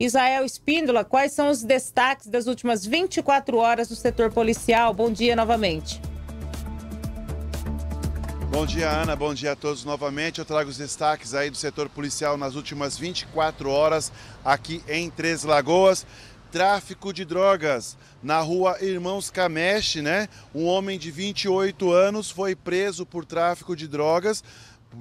Israel Espíndola, quais são os destaques das últimas 24 horas do setor policial? Bom dia novamente. Bom dia, Ana. Bom dia a todos novamente. Eu trago os destaques aí do setor policial nas últimas 24 horas aqui em Três Lagoas tráfico de drogas. Na rua Irmãos Cameste, né? Um homem de 28 anos foi preso por tráfico de drogas.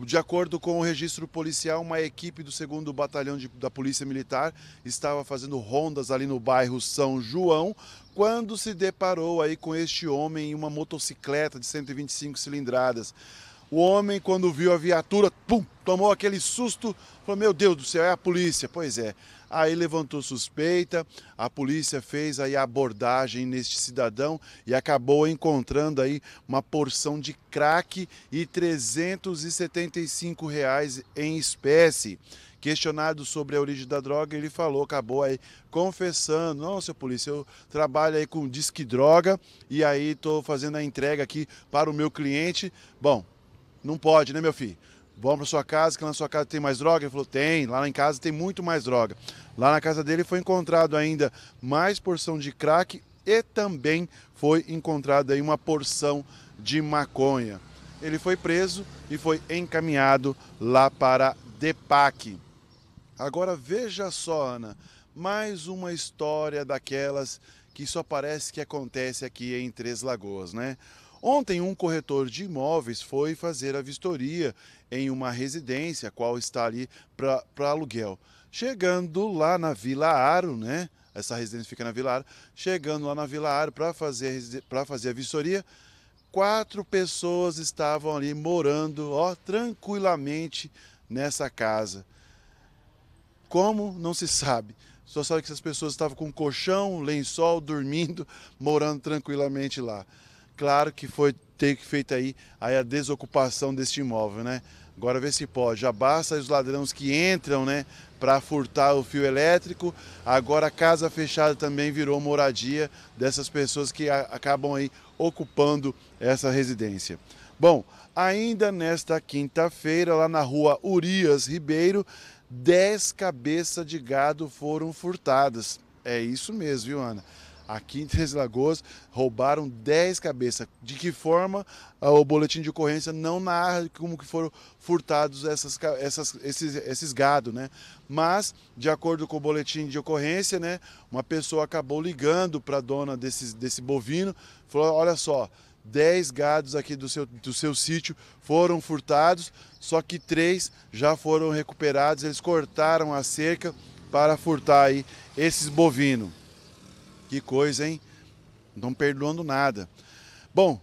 De acordo com o registro policial, uma equipe do 2 Batalhão de, da Polícia Militar estava fazendo rondas ali no bairro São João, quando se deparou aí com este homem em uma motocicleta de 125 cilindradas. O homem, quando viu a viatura, pum, tomou aquele susto, falou: Meu Deus do céu, é a polícia. Pois é. Aí levantou suspeita, a polícia fez aí a abordagem neste cidadão e acabou encontrando aí uma porção de crack e 375 reais em espécie. Questionado sobre a origem da droga, ele falou, acabou aí confessando: Não, seu polícia, eu trabalho aí com disque droga e aí estou fazendo a entrega aqui para o meu cliente. Bom, não pode, né, meu filho? Vamos para sua casa, que lá na sua casa tem mais droga? Ele falou, tem, lá em casa tem muito mais droga. Lá na casa dele foi encontrado ainda mais porção de crack e também foi encontrada aí uma porção de maconha. Ele foi preso e foi encaminhado lá para DEPAC. Agora veja só, Ana, mais uma história daquelas que só parece que acontece aqui em Três Lagoas, né? Ontem, um corretor de imóveis foi fazer a vistoria em uma residência, a qual está ali para aluguel. Chegando lá na Vila Aro, né? Essa residência fica na Vila Aro. Chegando lá na Vila Aro para fazer, fazer a vistoria, quatro pessoas estavam ali morando, ó, tranquilamente nessa casa. Como? Não se sabe. Só sabe que essas pessoas estavam com colchão, lençol, dormindo, morando tranquilamente lá. Claro que foi ter feita aí, aí a desocupação deste imóvel, né? Agora vê se pode. Já basta os ladrões que entram, né, para furtar o fio elétrico. Agora a casa fechada também virou moradia dessas pessoas que acabam aí ocupando essa residência. Bom, ainda nesta quinta-feira, lá na rua Urias Ribeiro, 10 cabeças de gado foram furtadas. É isso mesmo, viu, Ana? Aqui em Três Lagoas roubaram 10 cabeças. De que forma ah, o boletim de ocorrência não narra como que foram furtados essas, essas, esses, esses gado, né? Mas, de acordo com o boletim de ocorrência, né, uma pessoa acabou ligando para a dona desse, desse bovino, falou, olha só, 10 gados aqui do seu, do seu sítio foram furtados, só que três já foram recuperados. Eles cortaram a cerca para furtar aí esses bovinos. Que coisa, hein? Não perdoando nada. Bom,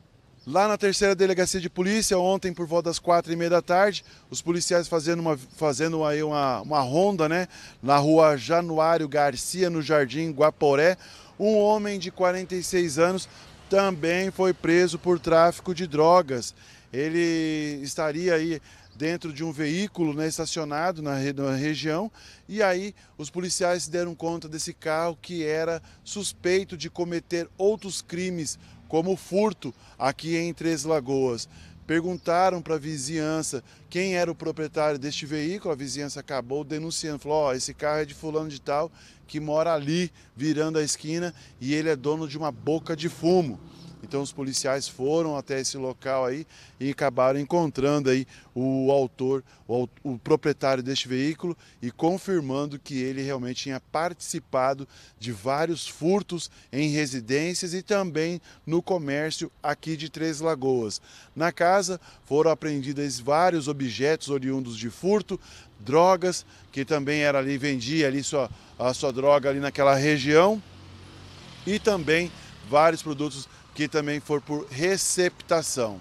lá na terceira delegacia de polícia, ontem por volta das quatro e meia da tarde, os policiais fazendo uma, fazendo aí uma, uma ronda, né? Na rua Januário Garcia, no Jardim Guaporé, um homem de 46 anos também foi preso por tráfico de drogas. Ele estaria aí dentro de um veículo né, estacionado na, na região e aí os policiais se deram conta desse carro que era suspeito de cometer outros crimes, como furto, aqui em Três Lagoas. Perguntaram para a vizinhança quem era o proprietário deste veículo. A vizinhança acabou denunciando, falou: oh, esse carro é de fulano de tal que mora ali, virando a esquina, e ele é dono de uma boca de fumo. Então os policiais foram até esse local aí e acabaram encontrando aí o autor, o, o proprietário deste veículo e confirmando que ele realmente tinha participado de vários furtos em residências e também no comércio aqui de Três Lagoas. Na casa foram apreendidos vários objetos oriundos de furto, drogas, que também era ali vendia ali sua a sua droga ali naquela região e também vários produtos que também for por receptação.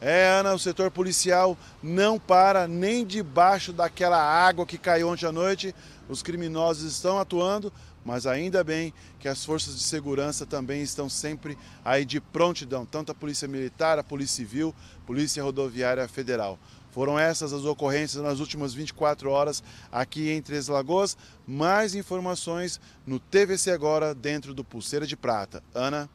É, Ana, o setor policial não para nem debaixo daquela água que caiu ontem à noite. Os criminosos estão atuando, mas ainda bem que as forças de segurança também estão sempre aí de prontidão, tanto a Polícia Militar, a Polícia Civil, Polícia Rodoviária Federal. Foram essas as ocorrências nas últimas 24 horas aqui em Três Lagoas. Mais informações no TVC Agora, dentro do Pulseira de Prata. Ana?